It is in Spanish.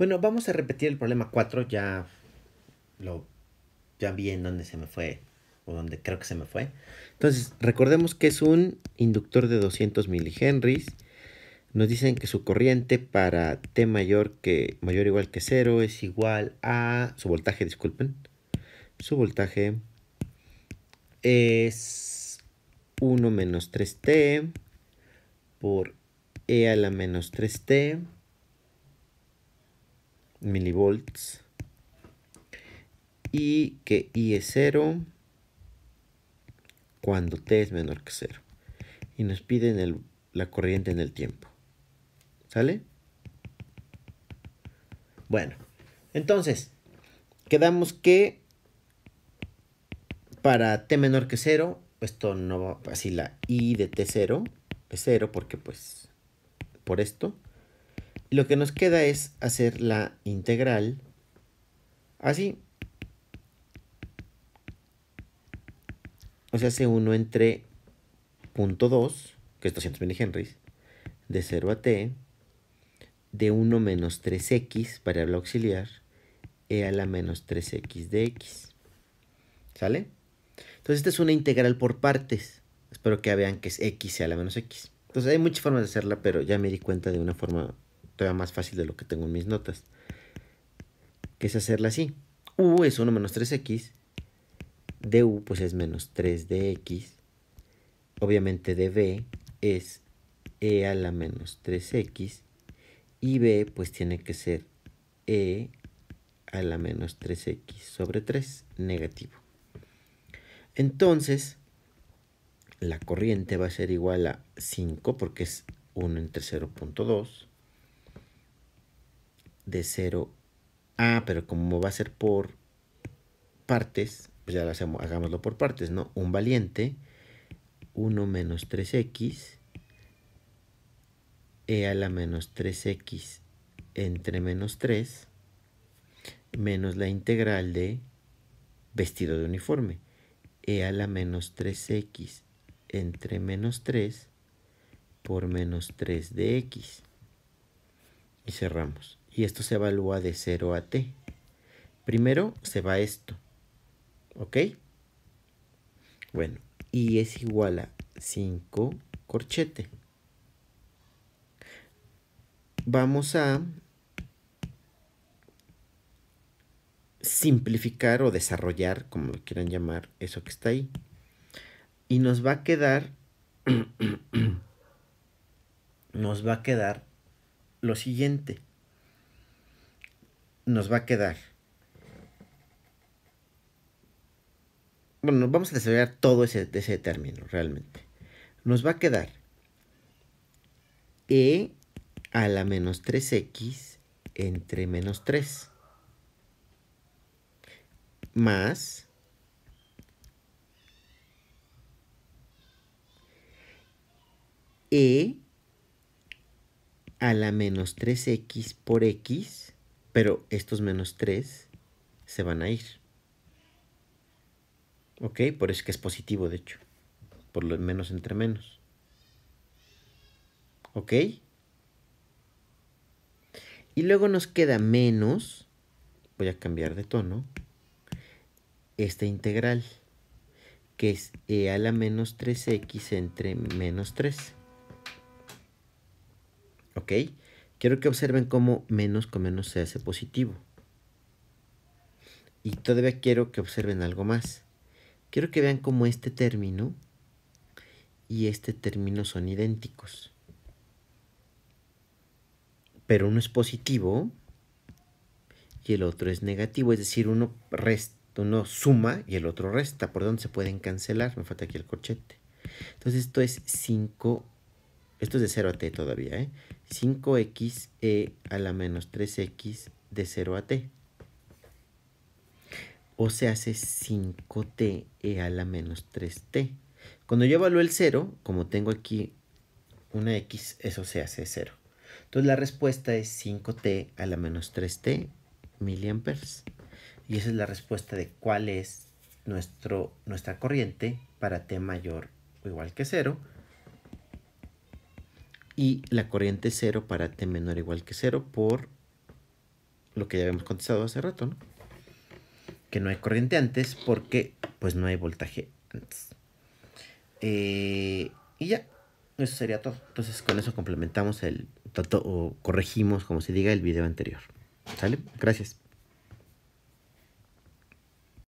Bueno, vamos a repetir el problema 4, ya lo ya vi en dónde se me fue o dónde creo que se me fue. Entonces, recordemos que es un inductor de 200 milihenries. Nos dicen que su corriente para T mayor que mayor o igual que 0 es igual a su voltaje, disculpen. Su voltaje es 1 menos 3T por E a la menos 3T milivolts y que I es 0 cuando T es menor que 0 y nos piden la corriente en el tiempo. ¿Sale? Bueno, entonces quedamos que para T menor que cero esto no va así la I de T0 es cero porque pues por esto y lo que nos queda es hacer la integral así. O sea, hace 1 entre punto 2, que es 200 Henry, de 0 a t, de 1 menos 3x, variable auxiliar, e a la menos 3x de x. ¿Sale? Entonces, esta es una integral por partes. Espero que vean que es x e a la menos x. Entonces, hay muchas formas de hacerla, pero ya me di cuenta de una forma todavía más fácil de lo que tengo en mis notas, que es hacerla así. U es 1 menos 3x, du pues es menos 3 dx obviamente db es e a la menos 3x, y b pues tiene que ser e a la menos 3x sobre 3 negativo. Entonces, la corriente va a ser igual a 5 porque es 1 entre 0.2 de 0 a, pero como va a ser por partes, pues ya lo hacemos, hagámoslo por partes, ¿no? Un valiente, 1 menos 3x, e a la menos 3x entre menos 3, menos la integral de vestido de uniforme, e a la menos 3x entre menos 3 por menos 3 de x. Y cerramos y esto se evalúa de 0 a t. Primero se va esto, ¿ok? Bueno, y es igual a 5 corchete. Vamos a simplificar o desarrollar, como lo quieran llamar, eso que está ahí. Y nos va a quedar, nos va a quedar lo siguiente nos va a quedar. Bueno, vamos a desarrollar todo ese, ese término realmente. Nos va a quedar e a la menos 3x entre menos 3 más e a la menos 3x por x pero estos menos 3 se van a ir. ¿Ok? Por eso es que es positivo, de hecho. Por lo menos entre menos. ¿Ok? Y luego nos queda menos, voy a cambiar de tono, esta integral, que es e a la menos 3x entre menos 3. ¿Ok? Quiero que observen cómo menos con menos se hace positivo. Y todavía quiero que observen algo más. Quiero que vean cómo este término y este término son idénticos. Pero uno es positivo y el otro es negativo, es decir, uno resta, uno suma y el otro resta. ¿Por dónde se pueden cancelar? Me falta aquí el corchete. Entonces esto es 5 esto es de 0 a t todavía, ¿eh? e a la menos 3x de 0 a t. O se hace 5t e a la menos 3t. Cuando yo evalúo el 0, como tengo aquí una x, eso se hace 0. Entonces la respuesta es 5t a la menos 3t miliamperes. Y esa es la respuesta de cuál es nuestra corriente para t mayor o igual que 0 y la corriente cero para t menor o igual que 0 por lo que ya habíamos contestado hace rato, ¿no? Que no hay corriente antes porque pues no hay voltaje antes. Eh, y ya, eso sería todo. Entonces con eso complementamos el, o corregimos, como se diga, el video anterior. ¿Sale? Gracias.